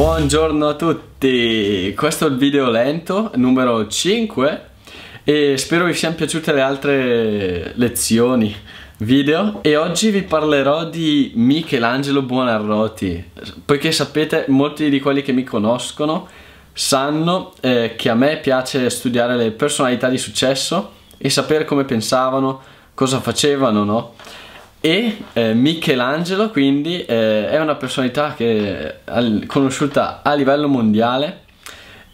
Buongiorno a tutti, questo è il video lento numero 5 e spero vi siano piaciute le altre lezioni, video e oggi vi parlerò di Michelangelo Buonarroti poiché sapete molti di quelli che mi conoscono sanno eh, che a me piace studiare le personalità di successo e sapere come pensavano, cosa facevano, no? e eh, Michelangelo quindi eh, è una personalità che è conosciuta a livello mondiale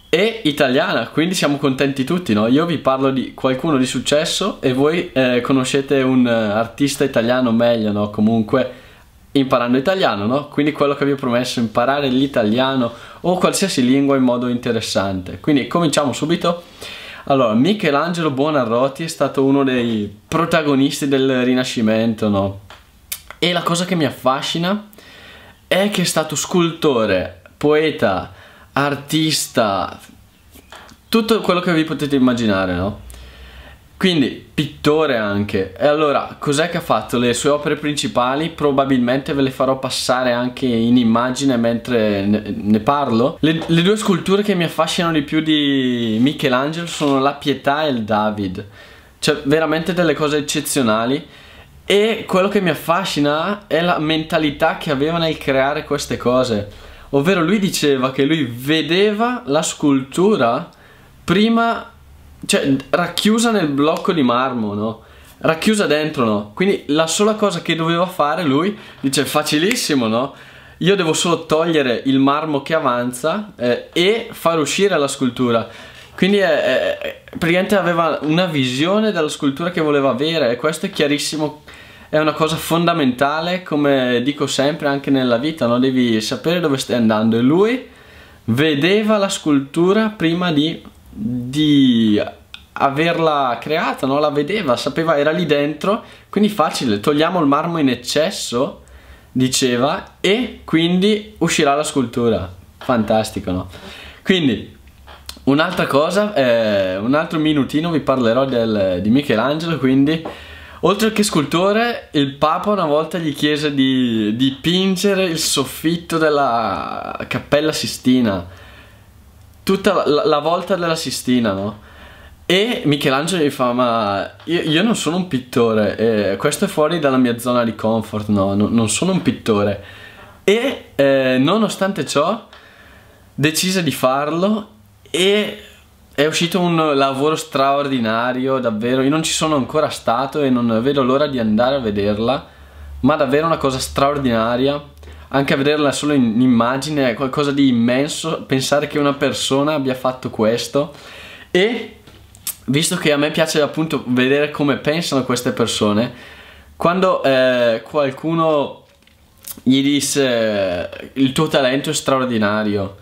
e italiana, quindi siamo contenti tutti, no? Io vi parlo di qualcuno di successo e voi eh, conoscete un eh, artista italiano meglio, no? Comunque imparando italiano, no? Quindi quello che vi ho promesso, imparare l'italiano o qualsiasi lingua in modo interessante. Quindi cominciamo subito. Allora, Michelangelo Buonarroti è stato uno dei protagonisti del Rinascimento, no? E la cosa che mi affascina è che è stato scultore, poeta, artista, tutto quello che vi potete immaginare, no? Quindi pittore anche. E allora cos'è che ha fatto? Le sue opere principali probabilmente ve le farò passare anche in immagine mentre ne, ne parlo. Le, le, due sculture che mi affascinano di più di Michelangelo sono la Pietà e il David. Cioè veramente delle cose eccezionali. E quello che mi affascina è la mentalità che aveva nel creare queste cose. Ovvero lui diceva che lui vedeva la scultura prima cioè, racchiusa nel blocco di marmo, no? Racchiusa dentro, no? Quindi la sola cosa che doveva fare lui, dice, facilissimo, no? Io devo solo togliere il marmo che avanza eh, e far uscire la scultura. Quindi è, eh, è, eh, eh, praticamente aveva una visione della scultura che voleva avere e questo è chiarissimo, è una cosa fondamentale come dico sempre anche nella vita, no? devi sapere dove stai andando e lui vedeva la scultura prima di di averla creata, no? la vedeva, sapeva, era lì dentro, quindi facile, togliamo il marmo in eccesso, diceva, e quindi uscirà la scultura. Fantastico, no? Quindi, un'altra cosa, eh, un altro minutino vi parlerò del, di Michelangelo, quindi... Oltre che scultore, il Papa una volta gli chiese di dipingere il soffitto della Cappella Sistina tutta la, la, volta della Sistina, no? E Michelangelo gli fa: Ma io, io non sono un pittore, eh, questo è fuori dalla mia zona di comfort, no, no non sono un pittore. E eh, nonostante ciò, decise di farlo e è uscito un lavoro straordinario, davvero. Io non ci sono ancora stato e non vedo l'ora di andare a vederla, ma davvero una cosa straordinaria anche a vederla solo in immagine è qualcosa di immenso, pensare che una persona abbia fatto questo e visto che a me piace appunto vedere come pensano queste persone, quando eh, qualcuno gli disse il tuo talento è straordinario,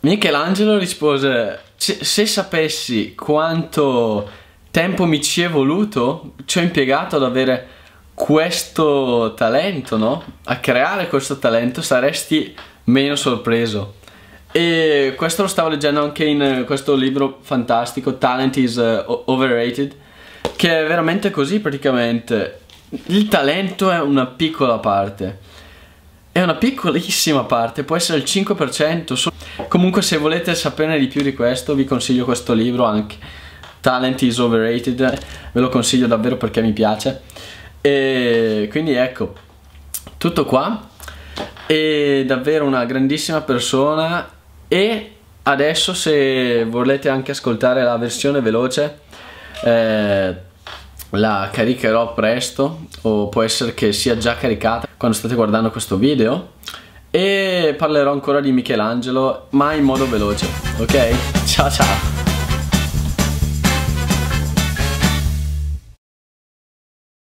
Michelangelo rispose se sapessi quanto tempo mi ci è voluto, ci ho impiegato ad avere questo talento, no? A creare questo talento saresti meno sorpreso. E questo lo stavo leggendo anche in eh, questo libro fantastico, Talent is eh, Overrated, che è veramente così praticamente. Il talento è una piccola parte, è una piccolissima parte, può essere il 5%. Comunque se volete sapere di più di questo vi consiglio questo libro anche, Talent is Overrated, eh, ve lo consiglio davvero perché mi piace. E quindi ecco, tutto qua. È davvero una grandissima persona e adesso se volete anche ascoltare la versione veloce eh, la caricherò presto o può essere che sia già caricata quando state guardando questo video e parlerò ancora di Michelangelo ma in modo veloce ok ciao ciao